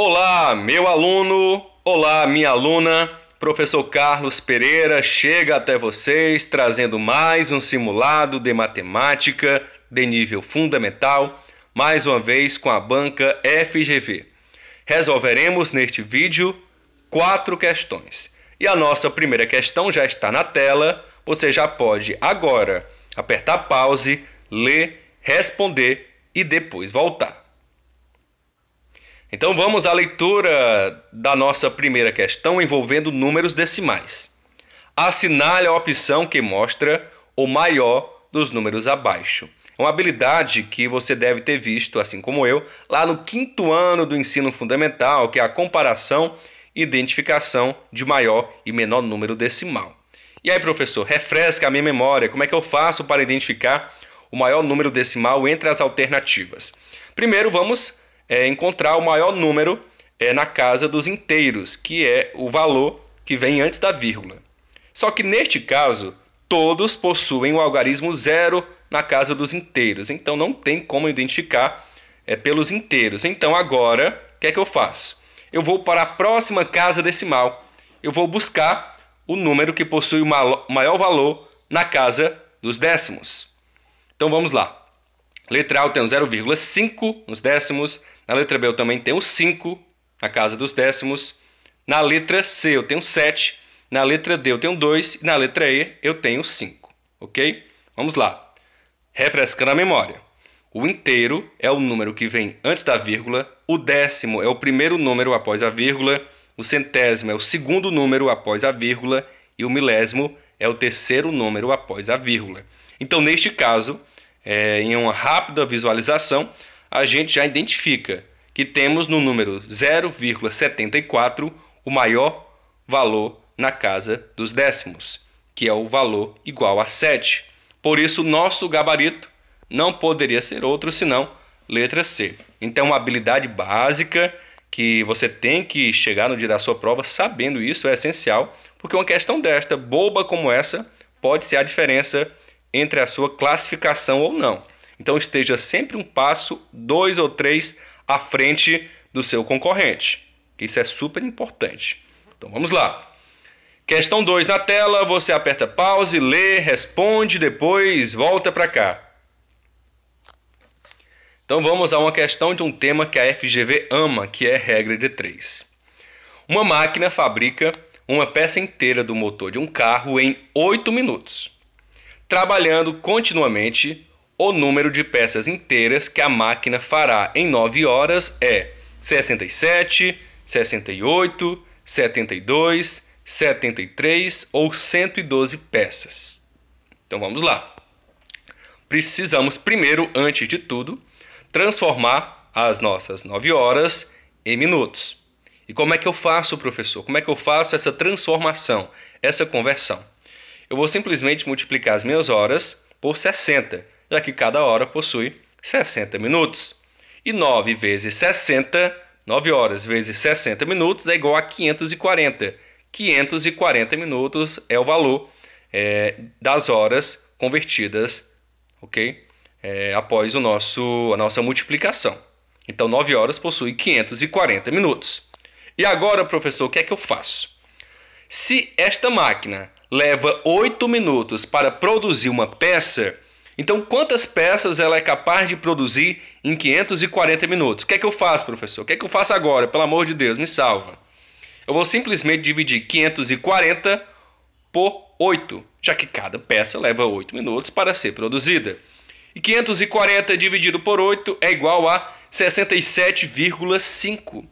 Olá, meu aluno! Olá, minha aluna! Professor Carlos Pereira chega até vocês trazendo mais um simulado de matemática de nível fundamental, mais uma vez com a banca FGV. Resolveremos neste vídeo quatro questões. E a nossa primeira questão já está na tela. Você já pode agora apertar pause, ler, responder e depois voltar. Então vamos à leitura da nossa primeira questão envolvendo números decimais. Assinale a opção que mostra o maior dos números abaixo. É uma habilidade que você deve ter visto, assim como eu, lá no quinto ano do ensino fundamental, que é a comparação e identificação de maior e menor número decimal. E aí, professor, refresca a minha memória. Como é que eu faço para identificar o maior número decimal entre as alternativas? Primeiro, vamos é, encontrar o maior número é, na casa dos inteiros, que é o valor que vem antes da vírgula. Só que neste caso, todos possuem o algarismo zero na casa dos inteiros, então não tem como identificar é, pelos inteiros. Então agora, o que é que eu faço? Eu vou para a próxima casa decimal, eu vou buscar o número que possui o maior valor na casa dos décimos. Então vamos lá. Letra A eu tenho 0,5 nos décimos, na letra B eu também tenho 5, na casa dos décimos. Na letra C eu tenho 7, na letra D eu tenho 2 e na letra E eu tenho 5, ok? Vamos lá. Refrescando a memória. O inteiro é o número que vem antes da vírgula, o décimo é o primeiro número após a vírgula, o centésimo é o segundo número após a vírgula e o milésimo é o terceiro número após a vírgula. Então, neste caso, é, em uma rápida visualização, a gente já identifica que temos no número 0,74 o maior valor na casa dos décimos, que é o valor igual a 7. Por isso, nosso gabarito não poderia ser outro senão letra C. Então, uma habilidade básica que você tem que chegar no dia da sua prova sabendo isso é essencial, porque uma questão desta, boba como essa, pode ser a diferença entre a sua classificação ou não. Então esteja sempre um passo, dois ou três à frente do seu concorrente. Isso é super importante. Então vamos lá. Questão 2 na tela, você aperta pause, lê, responde, depois volta para cá. Então vamos a uma questão de um tema que a FGV ama, que é regra de 3. Uma máquina fabrica uma peça inteira do motor de um carro em 8 minutos, trabalhando continuamente o número de peças inteiras que a máquina fará em 9 horas é 67, 68, 72, 73 ou 112 peças. Então vamos lá. Precisamos primeiro, antes de tudo, transformar as nossas 9 horas em minutos. E como é que eu faço, professor? Como é que eu faço essa transformação, essa conversão? Eu vou simplesmente multiplicar as minhas horas por 60 já que cada hora possui 60 minutos. E 9 vezes 60, 9 horas vezes 60 minutos é igual a 540. 540 minutos é o valor é, das horas convertidas, ok? É, após o nosso, a nossa multiplicação. Então, 9 horas possui 540 minutos. E agora, professor, o que é que eu faço? Se esta máquina leva 8 minutos para produzir uma peça, então, quantas peças ela é capaz de produzir em 540 minutos? O que é que eu faço, professor? O que é que eu faço agora? Pelo amor de Deus, me salva. Eu vou simplesmente dividir 540 por 8, já que cada peça leva 8 minutos para ser produzida. E 540 dividido por 8 é igual a 67,5.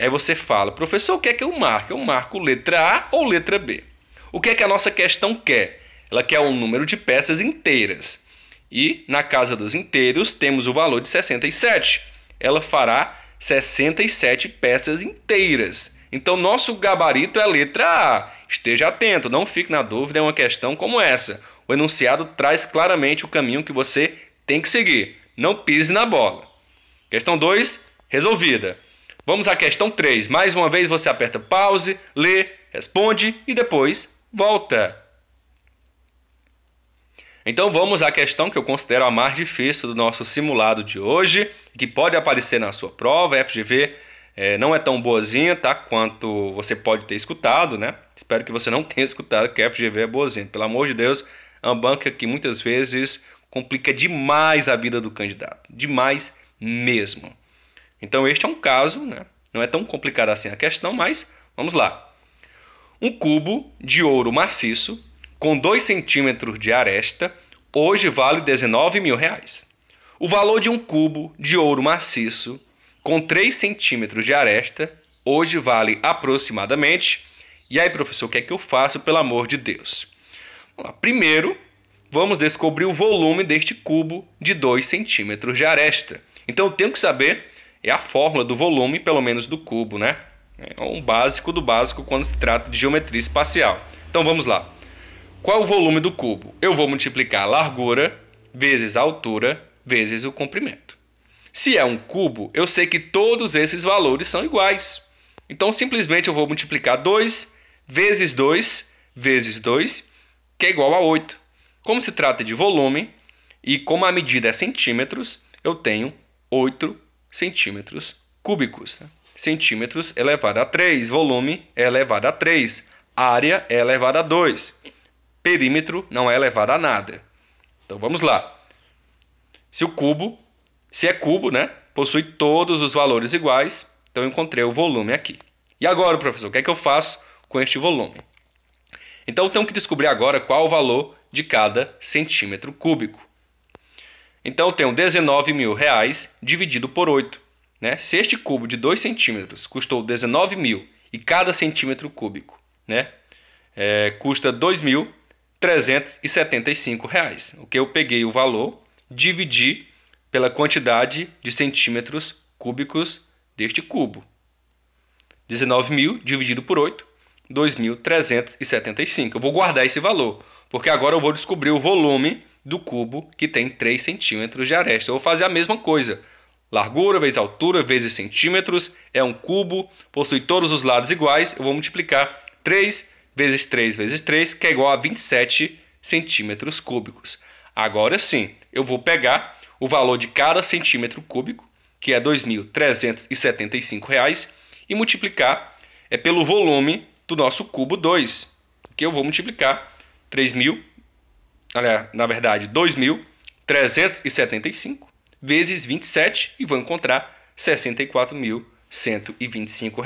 Aí você fala, professor, o que é que eu marco? Eu marco letra A ou letra B? O que é que a nossa questão quer? Ela quer um número de peças inteiras. E na casa dos inteiros temos o valor de 67. Ela fará 67 peças inteiras. Então, nosso gabarito é a letra A. Esteja atento, não fique na dúvida, é uma questão como essa. O enunciado traz claramente o caminho que você tem que seguir. Não pise na bola. Questão 2, resolvida. Vamos à questão 3. Mais uma vez você aperta pause, lê, responde e depois volta. Então vamos à questão que eu considero a mais difícil do nosso simulado de hoje, que pode aparecer na sua prova. A FGV é, não é tão boazinha, tá? Quanto você pode ter escutado, né? Espero que você não tenha escutado que a FGV é boazinha. Pelo amor de Deus, é uma banca que muitas vezes complica demais a vida do candidato. Demais mesmo. Então este é um caso, né? Não é tão complicada assim a questão, mas vamos lá. Um cubo de ouro maciço com 2 centímetros de aresta, hoje vale 19 mil reais. O valor de um cubo de ouro maciço com 3 centímetros de aresta hoje vale aproximadamente. E aí, professor, o que é que eu faço, pelo amor de Deus? Vamos Primeiro, vamos descobrir o volume deste cubo de 2 centímetros de aresta. Então, eu tenho que saber é a fórmula do volume, pelo menos do cubo, né? É um básico do básico quando se trata de geometria espacial. Então, vamos lá. Qual é o volume do cubo? Eu vou multiplicar a largura vezes a altura vezes o comprimento. Se é um cubo, eu sei que todos esses valores são iguais. Então, simplesmente eu vou multiplicar 2 vezes 2 vezes 2, que é igual a 8. Como se trata de volume e como a medida é centímetros, eu tenho 8 centímetros cúbicos. Né? Centímetros elevado a 3, volume elevado a 3, área elevado a 2 perímetro não é elevado a nada. Então vamos lá. Se o cubo, se é cubo, né, possui todos os valores iguais, então eu encontrei o volume aqui. E agora, professor, o que é que eu faço com este volume? Então eu tenho que descobrir agora qual o valor de cada centímetro cúbico. Então eu tenho 19 mil reais dividido por 8. Né? Se este cubo de 2 centímetros custou 19 mil e cada centímetro cúbico né? É, custa 2 mil, 375 reais. O que eu peguei o valor, dividi pela quantidade de centímetros cúbicos deste cubo. 19.000 dividido por 8, 2.375. Eu vou guardar esse valor, porque agora eu vou descobrir o volume do cubo que tem 3 centímetros de aresta. Eu vou fazer a mesma coisa. Largura vezes altura vezes centímetros é um cubo, possui todos os lados iguais. Eu vou multiplicar 3 vezes 3 vezes 3, que é igual a 27 centímetros cúbicos. Agora sim, eu vou pegar o valor de cada centímetro cúbico, que é R$ 2.375, e multiplicar é pelo volume do nosso cubo 2, que eu vou multiplicar 3.000, aliás, na verdade, 2.375 vezes 27 e vou encontrar R$ 64.125.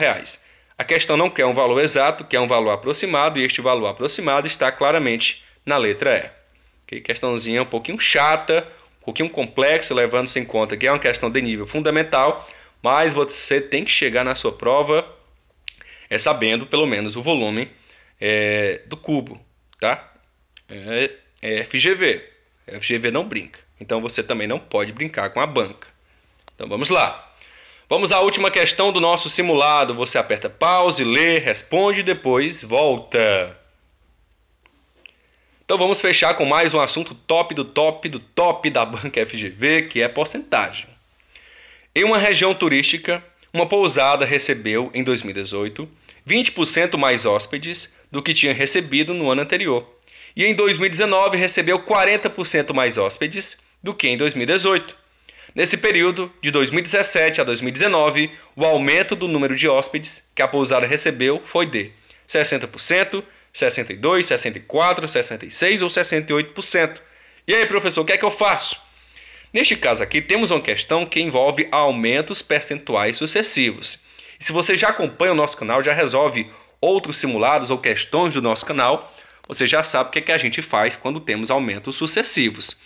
A questão não quer um valor exato, quer um valor aproximado, e este valor aproximado está claramente na letra E. Que Questãozinha um pouquinho chata, um pouquinho complexa, levando-se em conta que é uma questão de nível fundamental, mas você tem que chegar na sua prova é, sabendo pelo menos o volume é, do cubo, tá? É, é FGV. FGV não brinca. Então você também não pode brincar com a banca. Então vamos lá. Vamos à última questão do nosso simulado. Você aperta pause, lê, responde e depois volta. Então vamos fechar com mais um assunto top do top do top da banca FGV, que é porcentagem. Em uma região turística, uma pousada recebeu em 2018 20% mais hóspedes do que tinha recebido no ano anterior. E em 2019 recebeu 40% mais hóspedes do que em 2018. Nesse período, de 2017 a 2019, o aumento do número de hóspedes que a pousada recebeu foi de 60%, 62%, 64%, 66% ou 68%. E aí, professor, o que é que eu faço? Neste caso aqui, temos uma questão que envolve aumentos percentuais sucessivos. E se você já acompanha o nosso canal, já resolve outros simulados ou questões do nosso canal, você já sabe o que, é que a gente faz quando temos aumentos sucessivos.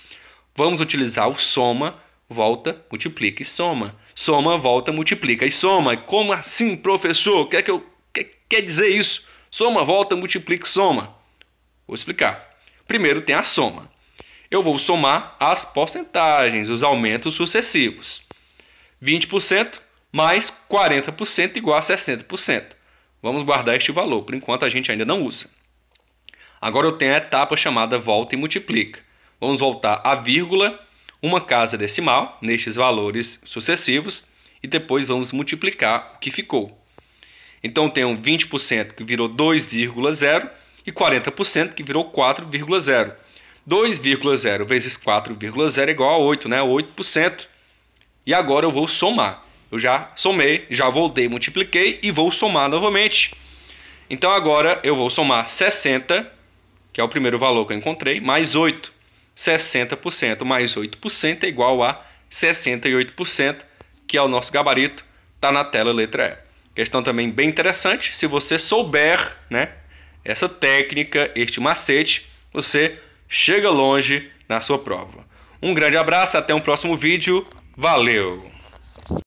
Vamos utilizar o soma volta, multiplica e soma. Soma, volta, multiplica e soma. Como assim, professor? Quer que eu quer, quer dizer isso? Soma, volta, multiplica e soma. Vou explicar. Primeiro tem a soma. Eu vou somar as porcentagens, os aumentos sucessivos. 20% mais 40% igual a 60%. Vamos guardar este valor, por enquanto a gente ainda não usa. Agora eu tenho a etapa chamada volta e multiplica. Vamos voltar a vírgula uma casa decimal nestes valores sucessivos e depois vamos multiplicar o que ficou. Então tenho 20% que virou 2,0 e 40% que virou 4,0. 2,0 vezes 4,0 é igual a 8, né? 8%. E agora eu vou somar. Eu já somei, já voltei, multipliquei e vou somar novamente. Então agora eu vou somar 60, que é o primeiro valor que eu encontrei, mais 8. 60% mais 8% é igual a 68%, que é o nosso gabarito, está na tela letra E. Questão também bem interessante, se você souber né, essa técnica, este macete, você chega longe na sua prova. Um grande abraço, até um próximo vídeo, valeu!